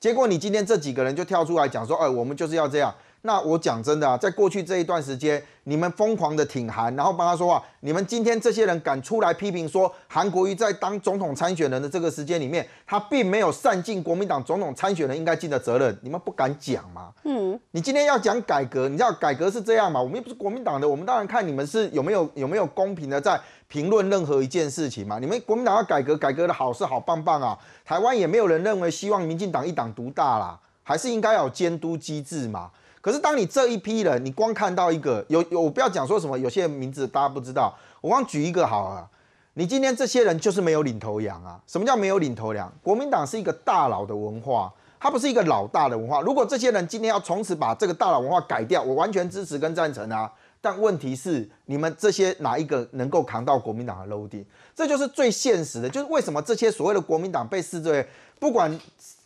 结果你今天这几个人就跳出来讲说：“哎，我们就是要这样。”那我讲真的啊，在过去这一段时间，你们疯狂的挺韩，然后帮他说话。你们今天这些人敢出来批评说韩国瑜在当总统参选人的这个时间里面，他并没有尽国民党总统参选人应该尽的责任，你们不敢讲吗？嗯，你今天要讲改革，你知道改革是这样嘛？我们又不是国民党的，我们当然看你们是有没有有没有公平的在评论任何一件事情嘛？你们国民党要改革，改革的好是好棒棒啊，台湾也没有人认为希望民进党一党独大啦，还是应该有监督机制嘛？可是，当你这一批人，你光看到一个有有，我不要讲说什么，有些名字大家不知道，我光举一个好了。你今天这些人就是没有领头羊啊！什么叫没有领头羊？国民党是一个大佬的文化，它不是一个老大的文化。如果这些人今天要从此把这个大佬文化改掉，我完全支持跟赞成啊！但问题是，你们这些哪一个能够扛到国民党的楼顶？这就是最现实的，就是为什么这些所谓的国民党被视作，不管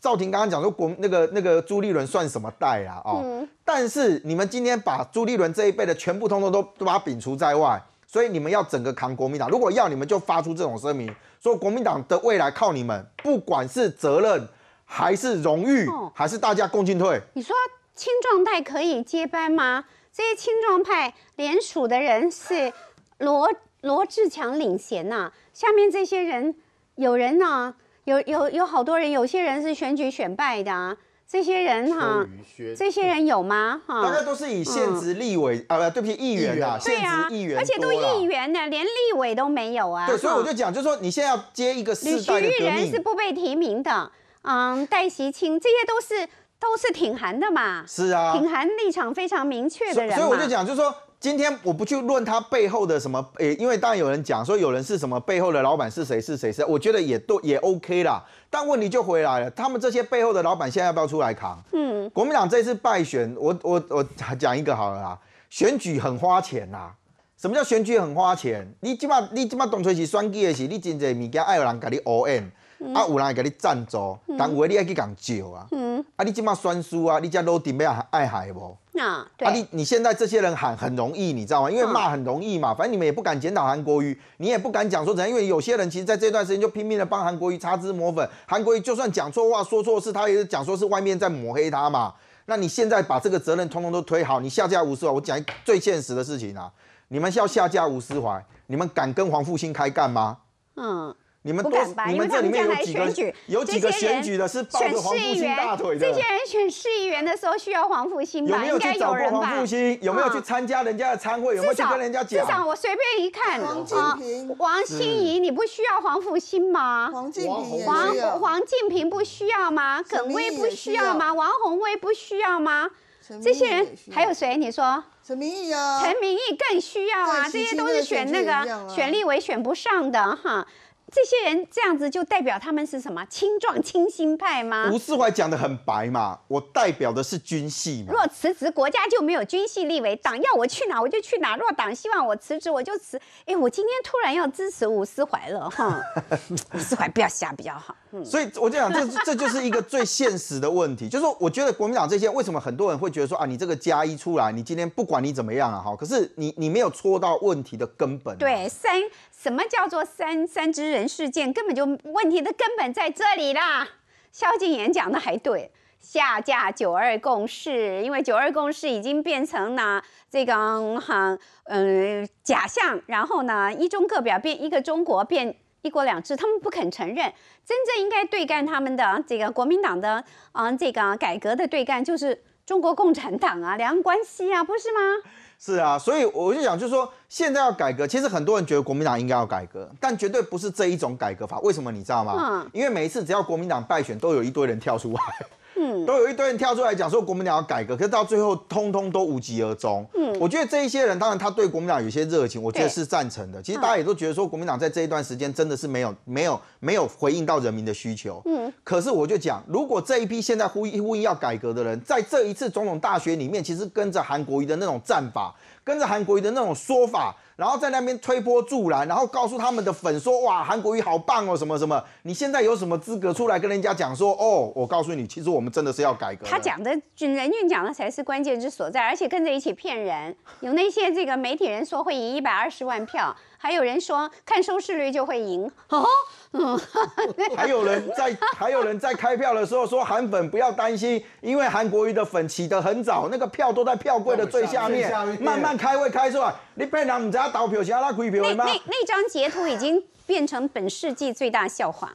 赵婷刚刚讲说国那个那个朱立伦算什么代啊？哦，但是你们今天把朱立伦这一辈的全部通通都都把他摒除在外，所以你们要整个扛国民党。如果要你们就发出这种声明，说国民党的未来靠你们，不管是责任还是荣誉，还是大家共进退。你说青壮代可以接班吗？这些青壮派联署的人是罗罗志强领衔呐，下面这些人有人呢，有有有好多人，有些人是选举选败的，这些人哈，这些人有吗？哈，大家都是以县直立委啊，不对不起，议员啊，县直议员，而且都议员呢，连立委都没有啊。对，所以我就讲，就是说你现在要接一个世代革人是不被提名的，嗯，戴席青，这些都是。都是挺韩的嘛，是啊，挺韩立场非常明确的人，所以我就讲，就说今天我不去论他背后的什么，诶，因为当然有人讲，说有人是什么背后的老板是谁是谁是，我觉得也都也 OK 啦。但问题就回来了，他们这些背后的老板现在要不要出来扛？嗯，国民党这次败选，我我我讲一个好了啊，选举很花钱呐。什么叫选举很花钱？你起码你起码董垂奇双计的是，你真济物件爱有人给你 O M。啊，有人会给你赞助，但有的你爱去共借啊。嗯。啊，你即码酸书啊，你才都顶要爱海无。那啊，你你现在这些人喊很容易，你知道吗？因为骂很容易嘛，反正你们也不敢检讨韩国瑜，你也不敢讲说，怎样，因为有些人其实在这段时间就拼命的帮韩国瑜擦脂抹粉。韩国瑜就算讲错话、说错事，他也是讲说是外面在抹黑他嘛。那你现在把这个责任通通都推好，你下架五思万，我讲最现实的事情啊，你们要下架五思怀，你们敢跟黄复兴开干吗？嗯。你们吧？你们这里面有几个？有几个选举的是抱选黄复兴大腿的？这些人选市议员的时候需要黄复兴吧？有没有去找过黄复兴？有没有去参加人家的参会？有没有去跟人家讲？至少我随便一看，黄平、王心怡，你不需要黄复兴吗？黄静平、黄黄平不需要吗？耿威不需要吗？王宏威不需要吗？这些人还有谁？你说？陈明义、陈明义更需要啊！这些都是选那个选立委选不上的哈。这些人这样子就代表他们是什么青壮清新派吗？吴思怀讲的很白嘛，我代表的是军系。嘛。若辞职，国家就没有军系立委。党要我去哪，我就去哪。若党希望我辞职，我就辞。哎，我今天突然要支持吴思怀了哈。吴 思怀不要瞎比较好。嗯、所以我就讲，这这就是一个最现实的问题，就是说，我觉得国民党这些为什么很多人会觉得说啊，你这个加一出来，你今天不管你怎么样啊，哈，可是你你没有戳到问题的根本。对，三什么叫做三三只人？事件根本就问题的根本在这里啦。萧敬言讲的还对，下架九二共识，因为九二共识已经变成了这个很嗯假象。然后呢，一中各表变一个中国变一国两制，他们不肯承认。真正应该对干他们的这个国民党的嗯这个改革的对干就是。中国共产党啊，两岸关系啊，不是吗？是啊，所以我就想，就是说现在要改革，其实很多人觉得国民党应该要改革，但绝对不是这一种改革法。为什么你知道吗？因为每一次只要国民党败选，都有一堆人跳出来。嗯，都有一堆人跳出来讲说国民党要改革，可是到最后通通都无疾而终。嗯，我觉得这一些人当然他对国民党有些热情，我觉得是赞成的。其实大家也都觉得说国民党在这一段时间真的是没有没有没有回应到人民的需求。嗯，可是我就讲，如果这一批现在呼吁呼吁要改革的人，在这一次总统大选里面，其实跟着韩国瑜的那种战法，跟着韩国瑜的那种说法。然后在那边推波助澜，然后告诉他们的粉说：“哇，韩国瑜好棒哦，什么什么？你现在有什么资格出来跟人家讲说？哦，我告诉你，其实我们真的是要改革。”他讲的，任俊讲的才是关键之所在，而且跟着一起骗人。有那些这个媒体人说会赢一百二十万票，还有人说看收视率就会赢。哦，嗯，还有人在，还有人在开票的时候说韩粉不要担心，因为韩国瑜的粉起得很早，那个票都在票柜的最下面，慢慢开会开出来。你骗人，唔知道投票是安拉开票的吗？那那那张截图已经变成本世纪最大笑话。